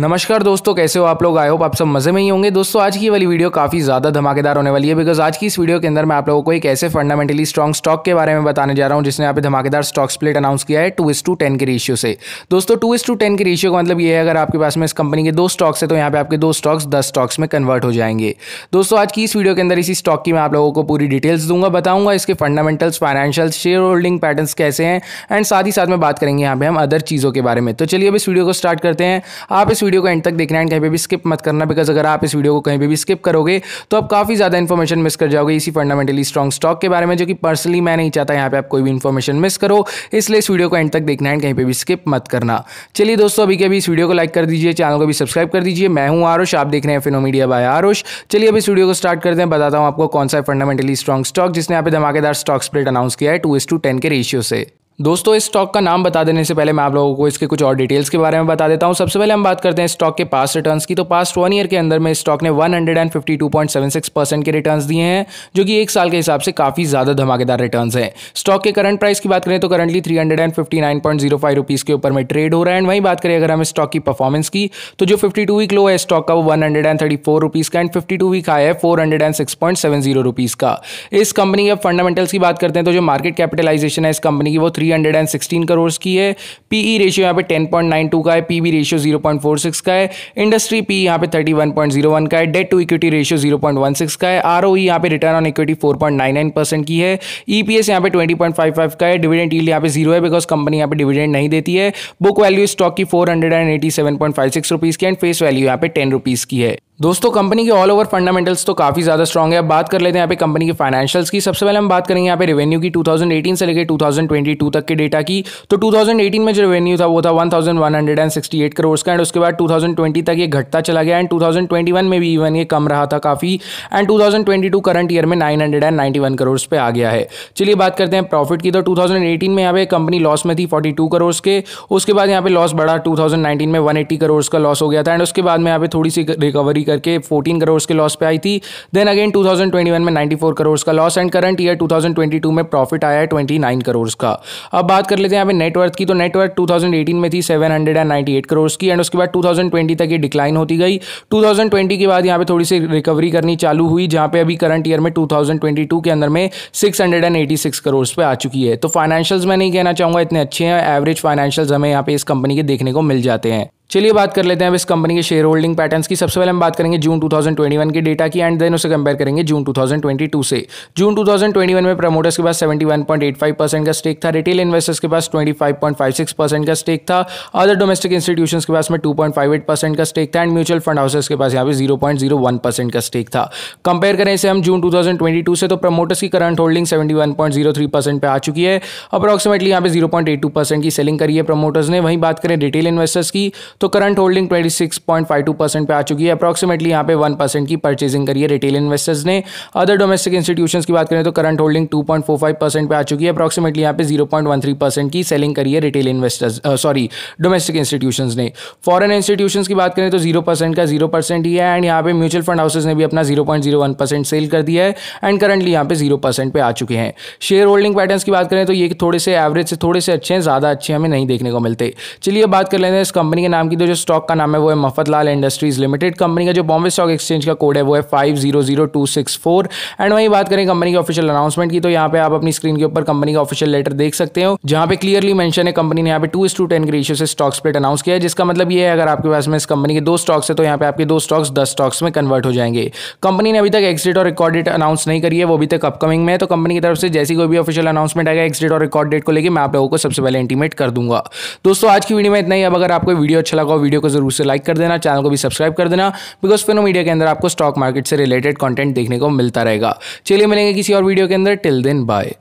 नमस्कार दोस्तों कैसे हो आप लोग आई होप आप सब मजे में ही होंगे दोस्तों आज की वाली वीडियो काफ़ी ज़्यादा धमाकेदार होने वाली है बिकॉज आज की इस वीडियो के अंदर मैं आप लोगों को एक ऐसे फंडामेंटली स्ट्रॉन्ग स्टॉक के बारे में बताने जा रहा हूँ जिसने आप धमाकेदार स्टॉक स्प्लिट अनाउंस किया है टू इस टू टेन के रेशियो से दोस्तों टू इस टू टेन के रेशियो का मतलब ये है अगर आपके पास में इस कंपनी के दो स्टॉक्स है तो यहाँ पे आपके दो स्टॉक्स दस स्टॉक्स में कन्वर्ट हो जाएंगे दोस्तों आज की इस वीडियो के अंदर इसी स्टॉक की मैं आप लोगों को पूरी डिटेल्स दूंगा बताऊंगा इसके fundamentals financial share holding pattern कैसे हैं एंड साथ ही साथ में बात करेंगे यहाँ पे हम अदर चीज़ों के बारे में तो चलिए अब इस वीडियो को स्टार्ट करते हैं आप इस वीडियो को एंड तक देखना एंड कहीं पर भी स्किप मत करना बिकॉज अगर आप इस वीडियो को कहीं पर भी स्किप करोगे तो आप काफ़ी ज़्यादा इन्फॉर्मेशन मिस कर जाओगे इसी फंडामेंटली स्ट्रॉन्ग स्टॉक के बारे में जो कि पर्सनली मैं नहीं चाहता यहाँ पे आप कोई भी इन्फॉर्मेशन मिस करो इसलिए इस वीडियो को एंड तक देखना एंड कहीं पर भी स्किप मत करना चलिए दोस्तों अभी के अभी इस वीडियो को लाइक कर दीजिए चैनल को भी सब्सक्राइब कर दीजिए मैं हूँ आरुष आप देख रहे हैं मीडिया बाय आरुष चलिए अभी इस वीडियो को स्टार्ट करते हैं बताता हूँ आपको कौन सा फंडामेंटली स्ट्रॉन्ग स्टॉक जिसने यहाँ पे धमाकेदार स्टॉक स्प्रेड अनाउंस किया है टू इस टू टेन के रेशियो से दोस्तों इस स्टॉक का नाम बता देने से पहले मैं आप लोगों को इसके कुछ और डिटेल्स के बारे में बता देता हूं सबसे पहले हम बात करते हैं स्टॉक के पास रिटर्न्स की तो पास्ट वन ईयर के अंदर में स्टॉक ने 152.76 परसेंट के रिटर्न्स दिए हैं जो कि एक साल के हिसाब से काफ़ी ज़्यादा धमाकेदार रिटर्न है स्टॉक के करंट प्राइस की बात करें तो करंटली थ्री हंड्रेड के ऊपर में ट्रेड हो रहा है एंड वहीं बात करें अगर हम स्टॉक की परफॉर्मेंस की तो जो फिफ्टी वीक लो है स्टॉक का वो वन का एंड फिफ्टी वीक हाई है फोर का इस कंपनी के फंडामेंटल्स की बात करते हैं तो जो मार्केट कैपिटलाइजेशन है इस कंपनी की वो थ्री 316 करोड़ की है पीई रेशियो e यहाँ पे 10.92 का है पीबी रेशियो 0.46 का है इंडस्ट्री पी e यहाँ पे 31.01 का है डेट टू इक्विटी रेशियो 0.16 का है आर e यहाँ पे रिटर्न ऑन इक्विटी 4.99 परसेंट की है ईपीएस यहाँ पे 20.55 का है डिविडेंड ईल यहाँ पे जीरो है बिकॉज कंपनी यहाँ पे डिविडेंड नहीं देती है बुक वैल्यू स्टॉक की four hundred and eighty seven point five six rupees की एंड फेस वैल्यू यहाँ पे टेन रुपीज़ की है दोस्तों कंपनी के ऑल ओवर फंडामेंटल्स तो काफ़ी ज़्यादा स्ट्रॉग है अब बात कर लेते हैं यहाँ पे कंपनी के फाइनेंशियल्स की सबसे पहले हम बात करेंगे यहाँ पे रेवेन्यू की 2018 से लेकर 2022 तक के डेटा की तो 2018 में जो रेवेन्यू था वो था 1168 करोड़ का एंड उसके बाद 2020 तक ये घटता चला गया एंड 2021 में भी इवन ये कम रहा था काफ़ी एंड 2022 करंट ईयर में 991 करोड़ पे आ गया है चलिए बात करते हैं प्रॉफिट की तो 2018 में यहाँ पे कंपनी लॉस में थी 42 करोड़ के उसके बाद यहाँ पे लॉस बढ़ा 2019 में 180 करोड़ का लॉस हो गया था एंड उसके बाद में यहाँ पे थोड़ी सी रिकवरी करके 14 करोड़ के लॉस पे आई थी देन अगेन 2021 में 94 करोड़ का लॉस एंड करंट ईयर 2022 में प्रॉफिट आया है ट्वेंटी करोड़ का अब बात कर लेते हैं यहाँ पे नेटवर्थ की तो नेटवर्थ 2018 में थी 798 करोड़ की एंड उसके बाद 2020 तक ये डिक्लाइन होती गई 2020 के बाद यहाँ पे थोड़ी सी रिकवरी करनी चालू हुई जहाँ पे अभी करंट ईयर में 2022 के अंदर में 686 करोड़ पे आ चुकी है तो फाइनेंशियल्स मैं नहीं कहना चाहूँगा इतने अच्छे हैं एवरेज फाइनेंशियल्स हमें यहाँ पे इस कंपनी के देखने को मिल जाते हैं चलिए बात कर लेते हैं अब इस कंपनी के शेयर होल्डिंग पैटर्न्स की सबसे पहले हम बात करेंगे जून 2021 के डेटा की एंड देन उसे कंपेयर करेंगे जून 2022 से जून 2021 में प्रमोटर्स के पास 71.85 परसेंट का स्टेक था रिटेल इन्वेस्टर्स के पास 25.56 परसेंट का स्टेक था अदर डोमेस्टिक इंस्टीट्यूशन के पास में टू परसेंट का स्टेक था एंड म्यूचुअल फंड हाउसेस के पास यहाँ पे जीरो परसेंट का स्टेक था कंपेयर करें इसे हम जून टू से तो प्रमोटर्स की करंट होल्डिंग सेवेंटी परसेंट आ चुकी है अप्रॉक्सिमेटली यहाँ पे जीरो परसेंट की सेलिंग करी है प्रमोटर्स ने वहीं बात करें रिटेल इन्वेस्टर्स की तो करंट होल्डिंग 26.52 परसेंट पर आ चुकी है अप्रॉक्सीमेटली यहाँ पे वन परसेंट की परचेजिंग करी है रिटेल इन्वेस्टर्स ने अदर डोमेस्टिक इंस्टीट्यूशन की बात करें तो करंट होल्डिंग 2.45 परसेंट पर आ चुकी है अप्रॉक्सीमेटली यहाँ पे 0.13 परसेंट की सेलिंग करी है retail investors sorry domestic institution ने फॉरन इंस्टीट्यूशन की बात करें तो जीरो परसेंट का जीरो ही है एंड यहाँ पे म्यूचुअल फंड हाउसेज ने भी अपना zero point zero one percent sell कर दिया है एंड करंटली यहाँ पे जीरो परसेंट पे आ चुके हैं शेयर होल्डिंग पैटर्न की बात करें तो ये थोड़े से एवरेज से थोड़े से अच्छे हैं ज़्यादा अच्छे हमें नहीं देखने को मिलते चलिए बात कर लेते हैं इस कंपनी के नाम की जो स्टॉक का नाम है वो है मफतलाल इंडस्ट्रीज़ लिमिटेड कंपनी का जो बॉम्बे स्टॉक एक्सचेंज का कोड है वो है five zero zero two six four and वहीं बात करें कंपनी के ऑफिशियल अनाउंसमेंट की तो यहाँ पे आप अपनी स्क्रीन के ऊपर कंपनी का ऑफिशियल लेटर देख सकते हो जहाँ पे क्लियरली मेंशन है कंपनी ने यहाँ पे टू इस टू टेन के रेशियो से स्टॉक स्प्लिट अनाउंस किया है जिसका मतलब ये है अगर आपके पास में इस कंपनी के दो स्टॉक्स है तो यहाँ पे आपके दो स्टॉक्स दस स्टॉक्स में कन्वर्ट हो जाएंगे कंपनी ने अभी तक एक्सिट और रिकॉर्ड डेट अनाउंस नहीं करी है वो अभी तक अपकमिंग में है तो कंपनी की तरफ से जैसी कोई भी ऑफिशियल अनाउंसमेंट आएगा एक्सिट और रिकॉर्ड डेट को लेकर मैं आप लोगों को सबसे पहले इंटीमेट कर दूंगा दोस्तों आज की वीडियो में इतना ही अब अगर आपको वीडियो अच्छा अच्छा लगा हो वीडियो को जरूर से लाइक कर देना चैनल को भी सब्सक्राइब कर देना बिकॉज फिनो मीडिया के अंदर आपको स्टॉक मार्केट से रिलेटेड कॉन्टेंट देखने को मिलता रहेगा चलिए मिलेंगे किसी और वीडियो के अंदर टिल दिन बाय